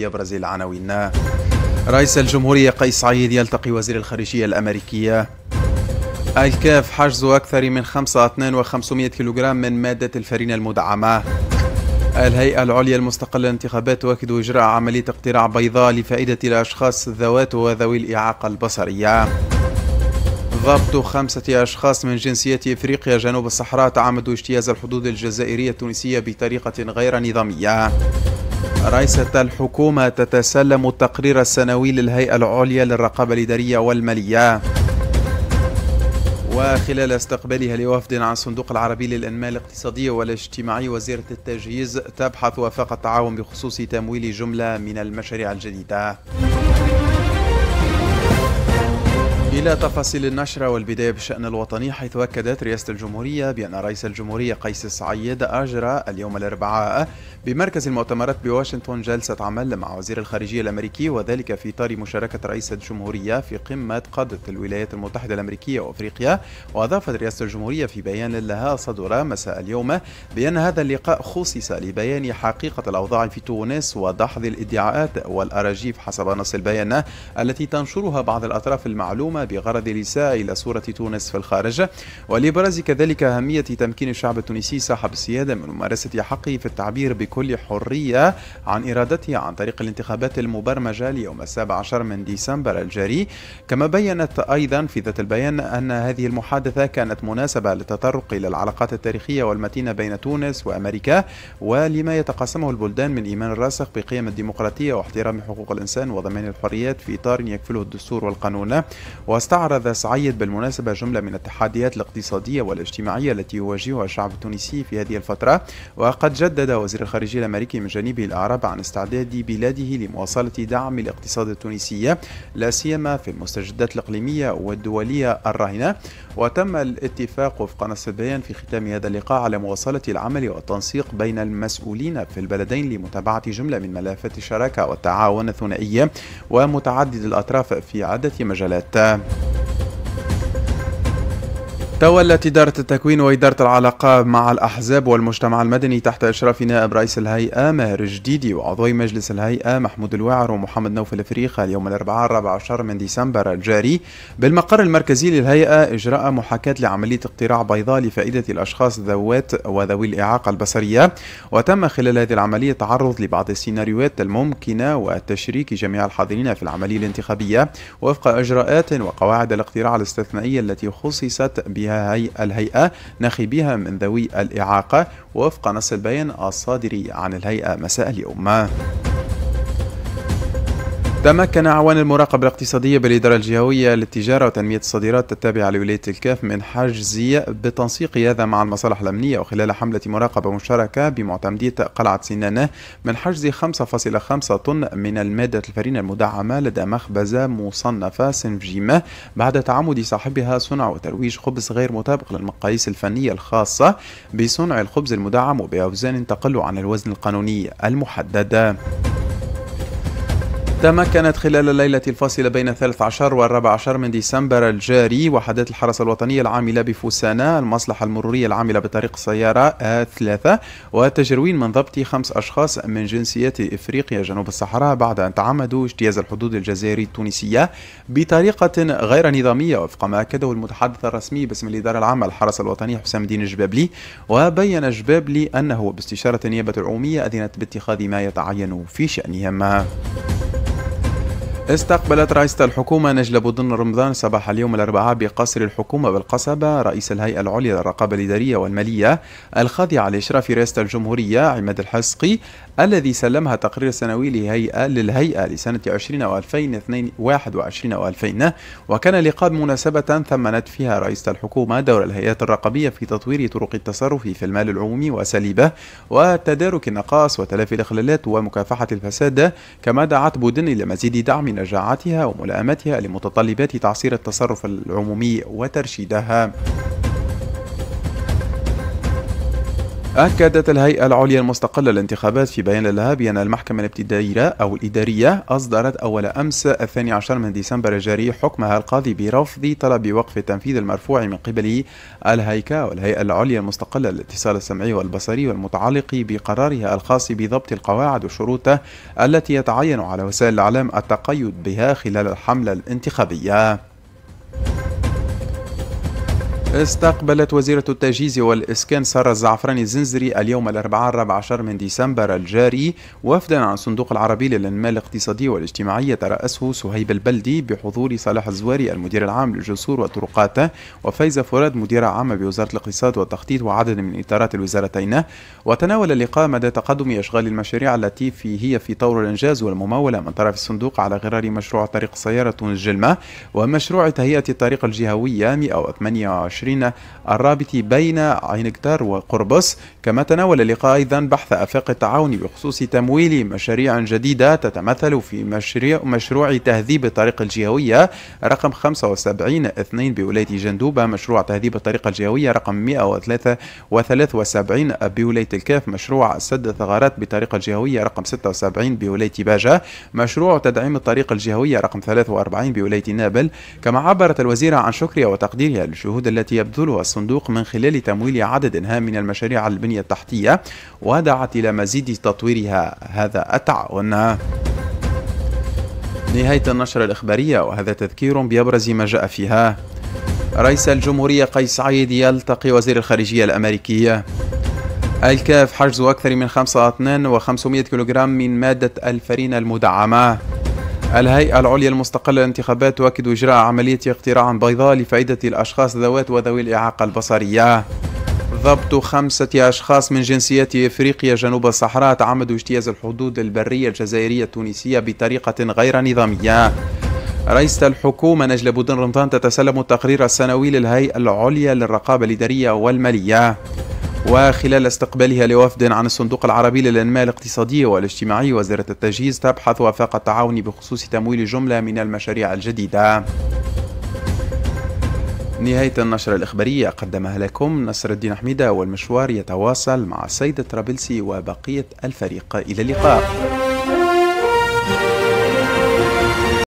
يبرز العناوين رئيس الجمهورية قيس سعيد يلتقي وزير الخارجية الأمريكية الكاف حجز أكثر من 5 أطنان و500 كيلوغرام من مادة الفرينة المدعمة الهيئة العليا المستقلة للانتخابات تؤكد إجراء عملية اقتراع بيضاء لفائدة الأشخاص ذوات وذوي الإعاقة البصرية ضبط خمسة أشخاص من جنسية إفريقيا جنوب الصحراء تعمد اجتياز الحدود الجزائرية التونسية بطريقة غير نظامية رئيسة الحكومة تتسلم التقرير السنوي للهيئة العليا للرقابة الإدارية والمالية وخلال استقبالها لوفد عن الصندوق العربي للانماء الاقتصادي والاجتماعي وزيره التجهيز تبحث وفاق التعاون بخصوص تمويل جمله من المشاريع الجديده إلى تفاصيل النشرة والبداية بالشأن الوطني حيث أكدت رئاسة الجمهورية بأن رئيس الجمهورية قيس السعيد أجرى اليوم الأربعاء بمركز المؤتمرات بواشنطن جلسة عمل مع وزير الخارجية الأمريكي وذلك في إطار مشاركة رئيس الجمهورية في قمة قادة الولايات المتحدة الأمريكية وأفريقيا وأضافت رئاسة الجمهورية في بيان لها صدر مساء اليوم بأن هذا اللقاء خصص لبيان حقيقة الأوضاع في تونس ودحض الادعاءات والأراجيف حسب نص البيان التي تنشرها بعض الأطراف المعلومة بغرض الإساءة إلى صورة تونس في الخارج ولإبراز كذلك أهمية تمكين الشعب التونسي صاحب السيادة من ممارسة حقه في التعبير بكل حرية عن إرادته عن طريق الانتخابات المبرمجة ليوم السابع عشر من ديسمبر الجاري كما بيّنت أيضا في ذات البيان أن هذه المحادثة كانت مناسبة للتطرق إلى العلاقات التاريخية والمتينة بين تونس وأمريكا ولما يتقاسمه البلدان من إيمان راسخ بقيم الديمقراطية واحترام حقوق الإنسان وضمان الحريات في إطار يكفله الدستور والقانون واستعرض سعيد بالمناسبة جملة من التحديات الاقتصادية والاجتماعية التي يواجهها الشعب التونسي في هذه الفترة وقد جدد وزير الخارجية الأمريكي من جانبه الأعراب عن استعداد بلاده لمواصلة دعم الاقتصاد التونسي لا سيما في المستجدات الإقليمية والدولية الراهنة وتم الاتفاق وفق نص البيان في ختام هذا اللقاء على مواصلة العمل والتنسيق بين المسؤولين في البلدين لمتابعة جملة من ملفات الشراكة والتعاون الثنائية ومتعدد الأطراف في عدة مجالات تولت إدارة التكوين وإدارة العلاقة مع الأحزاب والمجتمع المدني تحت إشراف نائب رئيس الهيئة ماهر جديدي وعضوي مجلس الهيئة محمود الواعر ومحمد نوفل الفريخة اليوم الأربعاء الرابع عشر من ديسمبر الجاري بالمقر المركزي للهيئة إجراء محاكاة لعملية اقتراع بيضاء لفائدة الأشخاص ذوات وذوي الإعاقة البصرية وتم خلال هذه العملية تعرض لبعض السيناريوهات الممكنة وتشريك جميع الحاضرين في العملية الانتخابية وفق إجراءات وقواعد الاقتراع الاستثنائية التي خصصت بها بها الهيئة ناخبيها من ذوي الإعاقة وفق نص البيان الصادر عن الهيئة مساء اليوم تمكن اعوان المراقبة الاقتصادية بالإدارة الجهوية للتجارة وتنمية الصادرات التابعة لولاية الكاف من حجز بتنسيق هذا مع المصالح الأمنية وخلال حملة مراقبة مشتركة بمعتمدية قلعة سنانة من حجز 5.5 طن من المادة الفرينة المدعمة لدى مخبزة مصنفة صنف بعد تعمد صاحبها صنع وترويج خبز غير مطابق للمقاييس الفنية الخاصة بصنع الخبز المدعم وبأوزان تقل عن الوزن القانوني المحدده. تمكنت خلال الليلة الفاصلة بين الثالث عشر والرابع عشر من ديسمبر الجاري وحدات الحرس الوطنية العاملة بفوسانا المصلحة المرورية العاملة بطريق السيارة الثلاثة وتجروين من ضبط خمس أشخاص من جنسية إفريقيا جنوب الصحراء بعد أن تعمدوا اجتياز الحدود الجزائرية التونسية بطريقة غير نظامية وفق ما أكده المتحدث الرسمي باسم الإدارة العامة للحرس الوطني حسام الدين الجبابلي وبين الجبابلي أنه باستشارة النيابة العمومية أذنت باتخاذ ما يتعين في شأنهما. استقبلت رئيسة الحكومة نجلة بودن رمضان صباح اليوم الأربعاء بقصر الحكومة بالقصبة رئيس الهيئة العليا للرقابة الإدارية والمالية الخاضعة لإشراف رئاسة الجمهورية عماد الحسقي الذي سلمها تقرير سنوي لهيئة للهيئة لسنة 20 و2021 و2000 وكان لقاء مناسبة ثمنت فيها رئيسة الحكومة دور الهيئات الرقابية في تطوير طرق التصرف في المال العمومي وأساليبه وتدارك النقائص وتلافي الإخلالات ومكافحة الفساد كما دعت بودن إلى مزيد دعم ومناجعتها وملائمتها لمتطلبات تعصير التصرف العمومي وترشيدها أكدت الهيئة العليا المستقلة للانتخابات في بيان لها بأن المحكمة الابتدائية أو الإدارية أصدرت أول أمس الثاني عشر من ديسمبر الجاري حكمها القاضي برفض طلب وقف التنفيذ المرفوع من قبل الهيكا والهيئة العليا المستقلة للاتصال السمعي والبصري والمتعلق بقرارها الخاص بضبط القواعد والشروط التي يتعين على وسائل الإعلام التقيد بها خلال الحملة الانتخابية استقبلت وزيرة التجهيز والإسكان سارة الزعفراني الزنزري اليوم الأربعاء الرابع عشر من ديسمبر الجاري وفدا عن الصندوق العربي للإنماء الاقتصادي والاجتماعي يترأسه سهيب البلدي بحضور صالح الزواري المدير العام للجسور والطرقات وفايزة فراد مديرة عامة بوزارة الاقتصاد والتخطيط وعدد من إطارات الوزارتين وتناول اللقاء مدى تقدم أشغال المشاريع التي في هي في طور الإنجاز والممولة من طرف الصندوق على غرار مشروع طريق سيارة تونس جلمة ومشروع تهيئة الطريق الجهوية 128 عشرين الرابط بين عينكتر وقربص كما تناول اللقاء أيضا بحث أفاق التعاون بخصوص تمويل مشاريع جديدة تتمثل في مشروع, مشروع تهذيب الطريق الجهوية رقم 75 2 بولاية جندوبة مشروع تهذيب الطريق الجهوية رقم 173 بولاية الكاف مشروع سد ثغرات بطريقة الجهوية رقم 76 بولاية باجة مشروع تدعيم الطريق الجهوية رقم 43 بولاية نابل كما عبرت الوزيرة عن شكرها وتقديرها للجهود التي التي يبذلها الصندوق من خلال تمويل عدد هام من المشاريع البنية التحتية ودعت إلى مزيد تطويرها هذا التعاون نهاية النشرة الإخبارية وهذا تذكير بأبرز ما جاء فيها رئيس الجمهورية قيس سعيد يلتقي وزير الخارجية الأمريكية الكاف حجز أكثر من 5 اطنان و500 كيلوغرام من مادة الفرينة المدعمة الهيئة العليا المستقلة للانتخابات تؤكد إجراء عملية اقتراع بيضاء لفائدة الأشخاص ذوات وذوي الإعاقة البصرية ضبط خمسة أشخاص من جنسيات إفريقيا جنوب الصحراء تعمدوا اجتياز الحدود البرية الجزائرية التونسية بطريقة غير نظامية رئيسة الحكومة نجلة بودن رمضان تتسلم التقرير السنوي للهيئة العليا للرقابة الإدارية والمالية وخلال استقبالها لوفد عن الصندوق العربي للانماء الاقتصادي والاجتماعي وزاره التجهيز تبحث وفاق التعاون بخصوص تمويل جمله من المشاريع الجديده. نهايه النشره الاخباريه قدمها لكم نصر الدين حميده والمشوار يتواصل مع السيد الطرابلسي وبقيه الفريق الى اللقاء.